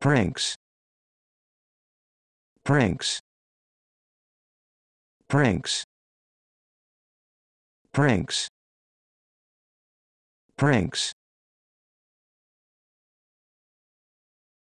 pranks pranks pranks pranks pranks